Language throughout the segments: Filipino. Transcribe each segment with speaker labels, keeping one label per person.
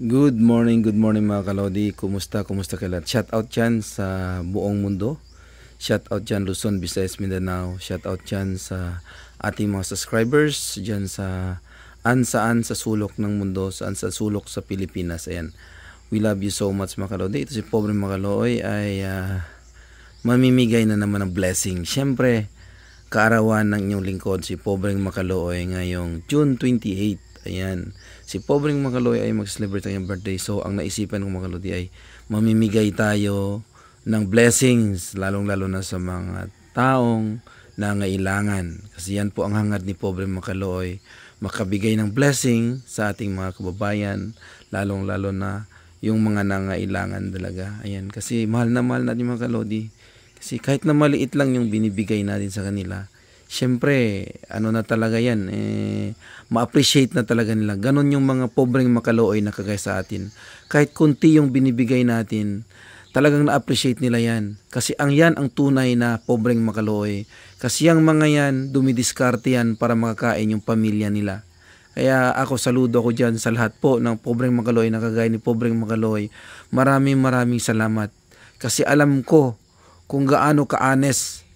Speaker 1: Good morning, good morning mga kalodi. Kumusta, kumusta kayo lahat? Shout out dyan sa buong mundo. Shout out dyan Luzon, Visayas, Mindanao. Shout out dyan sa ating mga subscribers dyan sa ansaan sa sulok ng mundo, saan sa sulok sa Pilipinas. Ayan. We love you so much mga kalodi. Ito si Pobre Makaloy ay uh, mamimigay na naman ng blessing. Siyempre, kaarawan ng inyong lingkod si Pobreng Makalooy ngayong June 28 Ayan. Si pobreng mga kaloy ay mag-celebrate ang birthday. So, ang naisipan ng mga kalodi ay mamimigay tayo ng blessings, lalong-lalo na sa mga taong nangailangan. Kasi yan po ang hangad ni pobreng mga kaloy, makabigay ng blessing sa ating mga kababayan, lalong-lalo na yung mga nangailangan talaga. Ayan. Kasi mahal na mahal natin mga kalodi. Kasi kahit na maliit lang yung binibigay natin sa kanila, syempre, ano na talaga yan, eh, ma-appreciate na talaga nila. Ganon yung mga pobreng makalooy na kagaya sa atin. Kahit kunti yung binibigay natin, talagang na-appreciate nila yan. Kasi ang yan ang tunay na pobreng makalooy. Kasi ang mga yan, dumidiskarte yan para makakain yung pamilya nila. Kaya ako saludo ako dyan sa lahat po ng pobreng magaloy na kagaya ni pobreng magaloy. Maraming maraming salamat. Kasi alam ko kung gaano ka-honest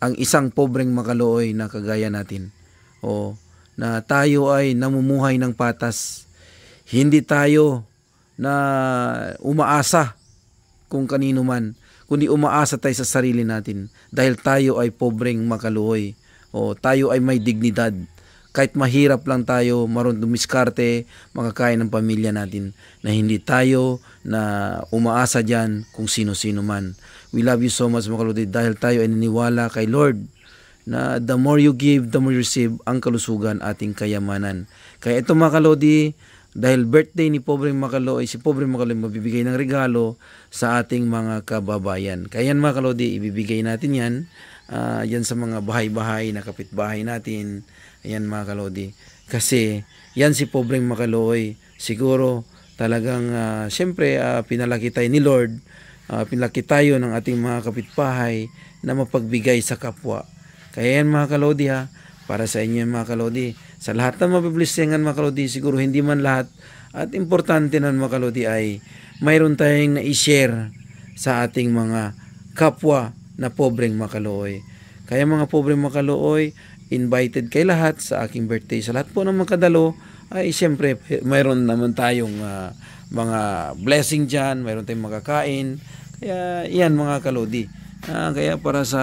Speaker 1: ang isang pobreng makalooy na kagaya natin. O na tayo ay namumuhay ng patas. Hindi tayo na umaasa kung kanino man, kundi umaasa tayo sa sarili natin dahil tayo ay pobreng makaluhoy o tayo ay may dignidad kahit mahirap lang tayo, marunong dumiskarte, makakain ng pamilya natin na hindi tayo na umaasa diyan kung sino-sino man. We love you so much mga kaludid dahil tayo ay naniwala kay Lord na the more you give, the more you receive ang kalusugan ating kayamanan. Kaya ito mga kalodi, dahil birthday ni Pobreng Makalo ay si Pobreng Makalo mabibigay ng regalo sa ating mga kababayan. Kaya yan mga kalodi, ibibigay natin yan. Uh, yan sa mga bahay-bahay na kapitbahay natin Ayan mga kalodi. Kasi yan si pobreng makaloy. Siguro talagang uh, siyempre uh, ah, pinalaki tayo ni Lord. Uh, ah, pinalaki tayo ng ating mga kapitbahay na mapagbigay sa kapwa. Kaya yan mga kalodi ha. Para sa inyo yan mga kalodi. Sa lahat ng mabiblisyengan mga kalodi, siguro hindi man lahat. At importante nun mga kalodi ay mayroon tayong na-share sa ating mga kapwa na pobreng makaloy. Kaya mga pobre mga kaluoy, invited kay lahat sa aking birthday. Sa lahat po ng mga kadalo, ay siyempre mayroon naman tayong uh, mga blessing dyan, mayroon tayong makakain. Kaya yan mga kalodi. Uh, kaya para sa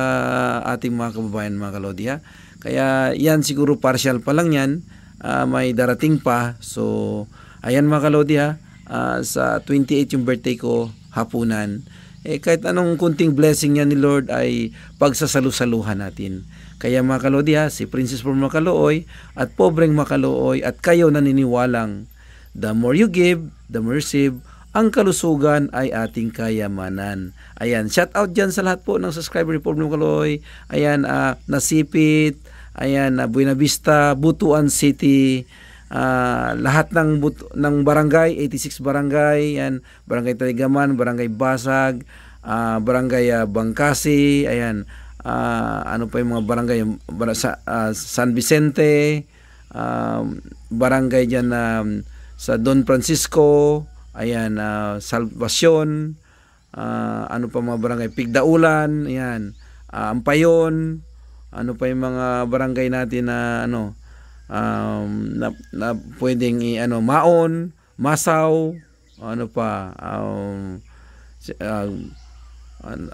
Speaker 1: ating mga kababayan mga kalodi ha. Ah. Kaya yan siguro partial pa lang yan. Uh, may darating pa. So ayan mga kalodi ha. Uh, sa 28 yung birthday ko hapunan eh, kahit anong kunting blessing niya ni Lord ay pagsasalusaluhan natin. Kaya mga kalodya, si Princess for Makalooy at pobreng Makaloy at kayo naniniwalang the more you give, the more you receive, ang kalusugan ay ating kayamanan. Ayan, shout out dyan sa lahat po ng subscriber ni Pobreng Makalooy. Ayan, uh, Nasipit, ayan, uh, Buena Vista, Butuan City, uh, lahat ng but- ng barangay, 86 barangay, yan, barangay Taligaman, barangay Basag, uh, barangay uh, Bangkasi, ayan. Uh, ano pa yung mga barangay bar- sa, uh, San Vicente, uh, barangay diyan um, sa Don Francisco, ayan, uh, Salvacion, uh, ano pa mga barangay Pigdaulan, ayan, uh, Ampayon, ano pa yung mga barangay natin na ano, um, na, na pwedeng i, ano, maon, masaw, ano pa, um, um,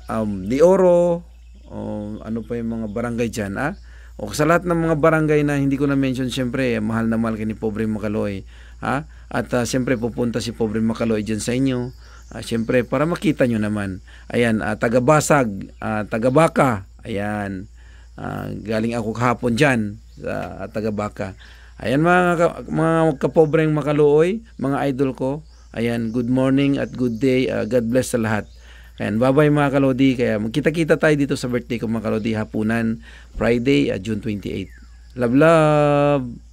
Speaker 1: um, di oro, um, ano pa yung mga barangay diyan, ah? O sa lahat ng mga barangay na hindi ko na-mention, siyempre, eh, mahal na mahal ka ni Pobre Makaloy. Ha? Ah? At uh, ah, siyempre, pupunta si Pobre Makaloy dyan sa inyo. Uh, ah, siyempre, para makita nyo naman. Ayan, uh, taga-basag, uh, taga-baka. Ayan, uh, galing ako kahapon dyan sa Tagabaka. Ayan mga, ka, mga kapobreng makaluoy, mga idol ko. Ayan, good morning at good day. Uh, God bless sa lahat. Ayan, bye-bye mga kalodi. Kaya magkita-kita tayo dito sa birthday ko mga kalodi hapunan, Friday, uh, June 28. Love, love!